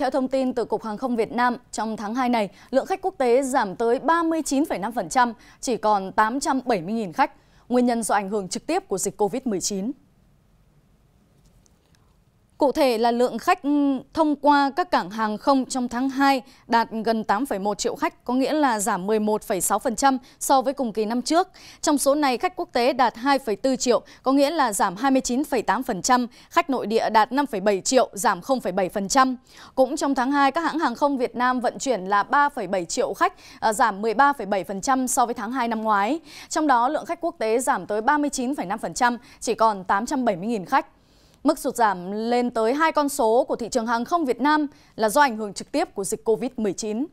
Theo thông tin từ Cục Hàng không Việt Nam, trong tháng 2 này, lượng khách quốc tế giảm tới 39,5%, chỉ còn 870.000 khách. Nguyên nhân do ảnh hưởng trực tiếp của dịch COVID-19. Cụ thể là lượng khách ừ, thông qua các cảng hàng không trong tháng 2 đạt gần 8,1 triệu khách, có nghĩa là giảm 11,6% so với cùng kỳ năm trước. Trong số này, khách quốc tế đạt 2,4 triệu, có nghĩa là giảm 29,8%, khách nội địa đạt 5,7 triệu, giảm 0,7%. Cũng trong tháng 2, các hãng hàng không Việt Nam vận chuyển là 3,7 triệu khách, à, giảm 13,7% so với tháng 2 năm ngoái. Trong đó, lượng khách quốc tế giảm tới 39,5%, chỉ còn 870.000 khách. Mức sụt giảm lên tới hai con số của thị trường hàng không Việt Nam là do ảnh hưởng trực tiếp của dịch COVID-19.